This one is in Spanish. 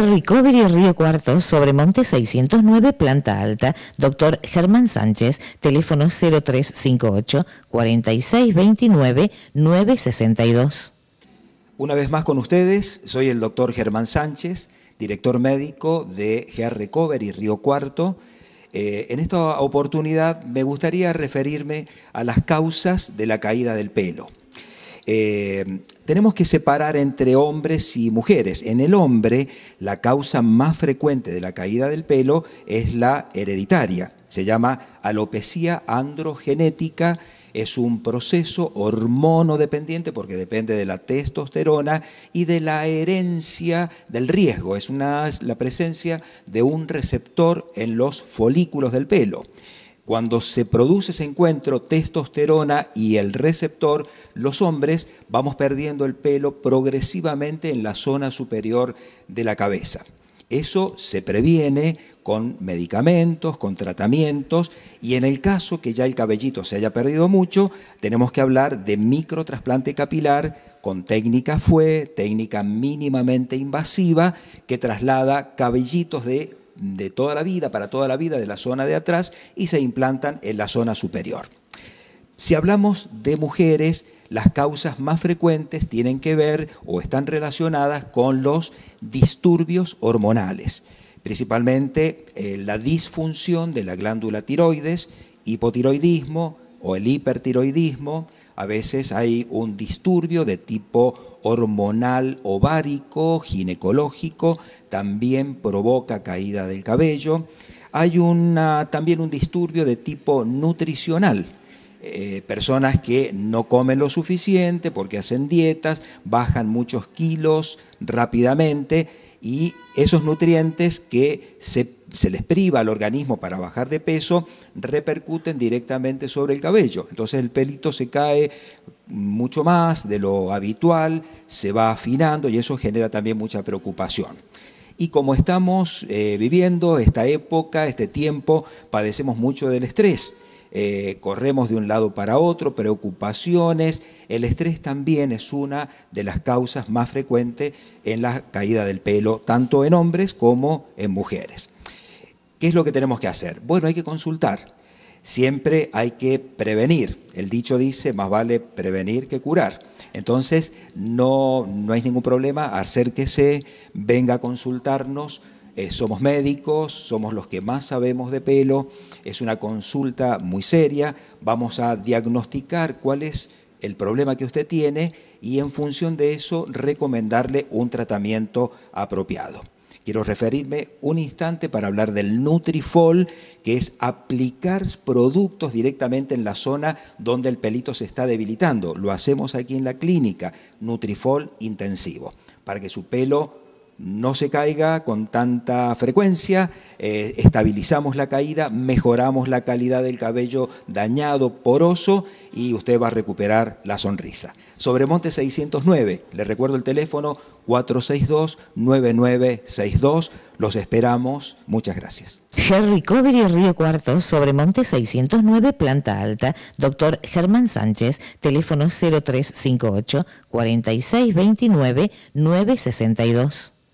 GR Recovery Río Cuarto, sobre Monte 609, planta alta, doctor Germán Sánchez, teléfono 0358 4629 962. Una vez más con ustedes, soy el doctor Germán Sánchez, director médico de GR Recovery Río Cuarto. Eh, en esta oportunidad me gustaría referirme a las causas de la caída del pelo. Eh, tenemos que separar entre hombres y mujeres. En el hombre, la causa más frecuente de la caída del pelo es la hereditaria. Se llama alopecia androgenética. Es un proceso hormonodependiente porque depende de la testosterona y de la herencia del riesgo. Es, una, es la presencia de un receptor en los folículos del pelo. Cuando se produce ese encuentro, testosterona y el receptor, los hombres vamos perdiendo el pelo progresivamente en la zona superior de la cabeza. Eso se previene con medicamentos, con tratamientos y en el caso que ya el cabellito se haya perdido mucho, tenemos que hablar de microtrasplante capilar con técnica FUE, técnica mínimamente invasiva que traslada cabellitos de de toda la vida, para toda la vida, de la zona de atrás y se implantan en la zona superior. Si hablamos de mujeres, las causas más frecuentes tienen que ver o están relacionadas con los disturbios hormonales, principalmente eh, la disfunción de la glándula tiroides, hipotiroidismo o el hipertiroidismo, a veces hay un disturbio de tipo hormonal ovárico, ginecológico, también provoca caída del cabello. Hay también un disturbio de tipo nutricional. Eh, personas que no comen lo suficiente porque hacen dietas, bajan muchos kilos rápidamente y esos nutrientes que se, les priva al organismo para bajar de peso repercuten directamente sobre el cabello. Entonces el pelito se cae mucho más de lo habitual, se va afinando y eso genera también mucha preocupación. Y como estamos eh, viviendo esta época, este tiempo, padecemos mucho del estrés. Eh, corremos de un lado para otro, preocupaciones. El estrés también es una de las causas más frecuentes en la caída del pelo, tanto en hombres como en mujeres. ¿Qué es lo que tenemos que hacer? Bueno, hay que consultar. Siempre hay que prevenir. El dicho dice, más vale prevenir que curar. Entonces, no, no hay ningún problema, acérquese, venga a consultarnos, eh, somos médicos, somos los que más sabemos de pelo, es una consulta muy seria, vamos a diagnosticar cuál es el problema que usted tiene y en función de eso recomendarle un tratamiento apropiado. Quiero referirme un instante para hablar del Nutrifol, que es aplicar productos directamente en la zona donde el pelito se está debilitando. Lo hacemos aquí en la clínica, Nutrifol intensivo, para que su pelo no se caiga con tanta frecuencia, eh, estabilizamos la caída, mejoramos la calidad del cabello dañado, poroso y usted va a recuperar la sonrisa. Sobre Monte 609. le recuerdo el teléfono 462-9962. Los esperamos. Muchas gracias. Cover y Río Cuarto, Sobre Monte 609, planta alta. Doctor Germán Sánchez, teléfono 0358 4629 962.